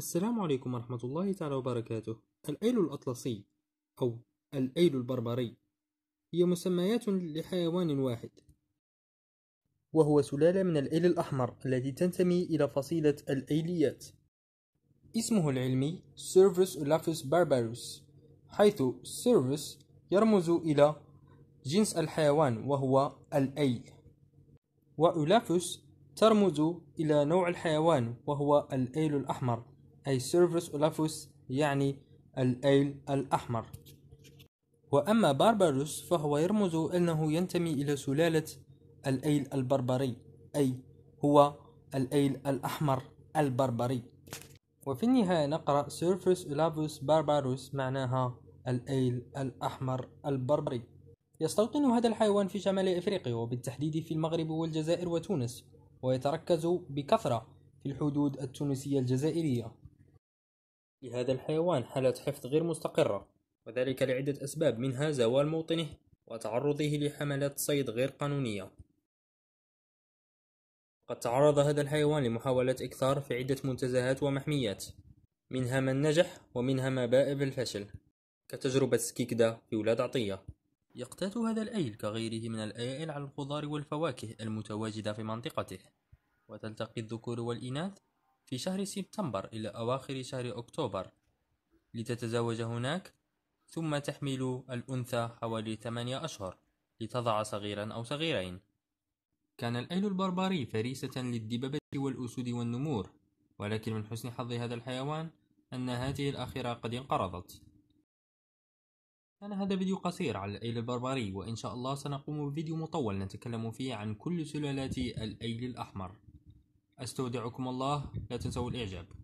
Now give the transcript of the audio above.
السلام عليكم ورحمة الله تعالى وبركاته الأيل الأطلسي أو الأيل البربري هي مسميات لحيوان واحد وهو سلالة من الأيل الأحمر التي تنتمي إلى فصيلة الأيليات اسمه العلمي سيرفس أولافوس بارباروس حيث سيرفس يرمز إلى جنس الحيوان وهو الأيل وأولافوس ترمز إلى نوع الحيوان وهو الأيل الأحمر أي سيرفس أولافوس يعني الأيل الأحمر وأما بارباروس فهو يرمز أنه ينتمي إلى سلالة الأيل البربري أي هو الأيل الأحمر البربري وفي النهاية نقرأ سيرفس أولافوس بارباروس معناها الأيل الأحمر البربري يستوطن هذا الحيوان في شمال أفريقيا وبالتحديد في المغرب والجزائر وتونس ويتركز بكثرة في الحدود التونسية الجزائرية لهذا الحيوان حالة حفظ غير مستقرة وذلك لعدة أسباب منها زوال موطنه وتعرضه لحملات صيد غير قانونية قد تعرض هذا الحيوان لمحاولات إكثار في عدة منتزهات ومحميات منها من نجح ومنها ما باء بالفشل كتجربة سكيكدا في ولاد عطية يقتات هذا الأيل كغيره من الأيائل على الخضار والفواكه المتواجدة في منطقته وتلتقي الذكور والإناث في شهر سبتمبر إلى أواخر شهر أكتوبر لتتزوج هناك ثم تحمل الأنثى حوالي ثمانية أشهر لتضع صغيرا أو صغيرين كان الأيل البربري فريسة للدببة والأسود والنمور ولكن من حسن حظ هذا الحيوان أن هذه الأخيرة قد انقرضت كان هذا فيديو قصير على الأيل البربري وإن شاء الله سنقوم بفيديو مطول نتكلم فيه عن كل سلالات الأيل الأحمر أستودعكم الله لا تنسوا الإعجاب